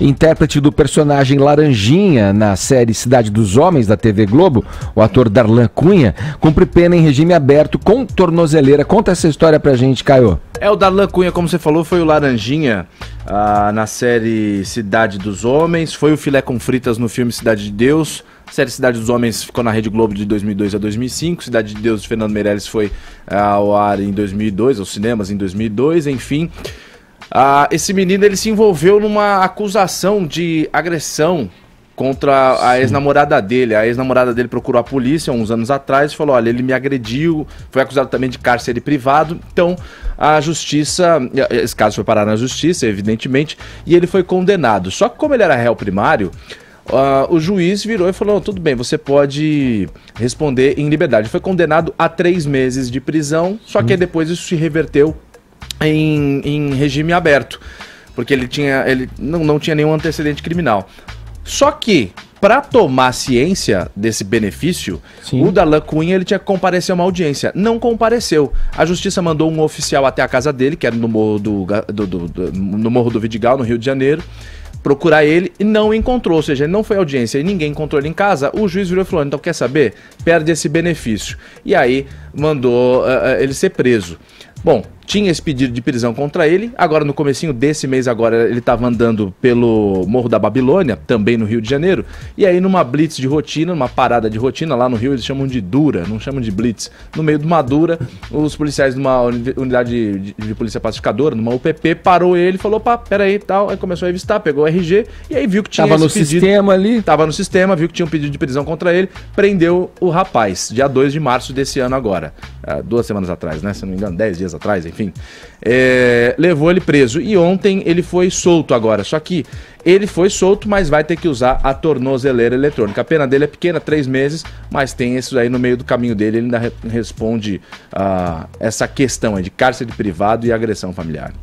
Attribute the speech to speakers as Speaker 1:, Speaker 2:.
Speaker 1: Intérprete do personagem Laranjinha na série Cidade dos Homens da TV Globo, o ator Darlan Cunha cumpre pena em regime aberto com tornozeleira. Conta essa história pra gente, Caio. É, o Darlan Cunha, como você falou, foi o Laranjinha ah, na série Cidade dos Homens, foi o Filé com Fritas no filme Cidade de Deus. A série Cidade dos Homens ficou na Rede Globo de 2002 a 2005. Cidade de Deus de Fernando Meirelles foi ah, ao ar em 2002, aos cinemas em 2002, enfim. Ah, esse menino ele se envolveu numa acusação de agressão contra Sim. a ex-namorada dele. A ex-namorada dele procurou a polícia uns anos atrás e falou: olha, ele me agrediu, foi acusado também de cárcere privado. Então, a justiça. Esse caso foi parar na justiça, evidentemente, e ele foi condenado. Só que, como ele era réu primário. Uh, o juiz virou e falou: tudo bem, você pode responder em liberdade. Foi condenado a três meses de prisão, só que hum. depois isso se reverteu em, em regime aberto, porque ele, tinha, ele não, não tinha nenhum antecedente criminal. Só que, para tomar ciência desse benefício, Sim. o Darlan Cunha ele tinha que comparecer a uma audiência. Não compareceu. A justiça mandou um oficial até a casa dele, que era no Morro do, do, do, do no Morro do Vidigal, no Rio de Janeiro, procurar ele e não encontrou. Ou seja, ele não foi à audiência e ninguém encontrou ele em casa. O juiz virou e falou: então quer saber? Perde esse benefício. E aí mandou uh, ele ser preso. Bom, tinha esse pedido de prisão contra ele. Agora, no comecinho desse mês, agora ele estava andando pelo Morro da Babilônia, também no Rio de Janeiro. E aí, numa blitz de rotina, numa parada de rotina, lá no Rio eles chamam de dura, não chamam de blitz. No meio de uma dura, os policiais de uma unidade de, de, de polícia pacificadora, numa UPP, parou ele falou, pá, peraí tal. Aí começou a revistar, pegou o RG e aí viu que tinha Tava no pedido, sistema ali? Tava no sistema, viu que tinha um pedido de prisão contra ele, prendeu o rapaz, dia 2 de março desse ano agora. Ah, duas semanas atrás, né? Se não me engano, 10 dias atrás, enfim enfim, é, levou ele preso. E ontem ele foi solto agora. Só que ele foi solto, mas vai ter que usar a tornozeleira eletrônica. A pena dele é pequena, três meses, mas tem isso aí no meio do caminho dele. Ele ainda responde a ah, essa questão de cárcere privado e agressão familiar.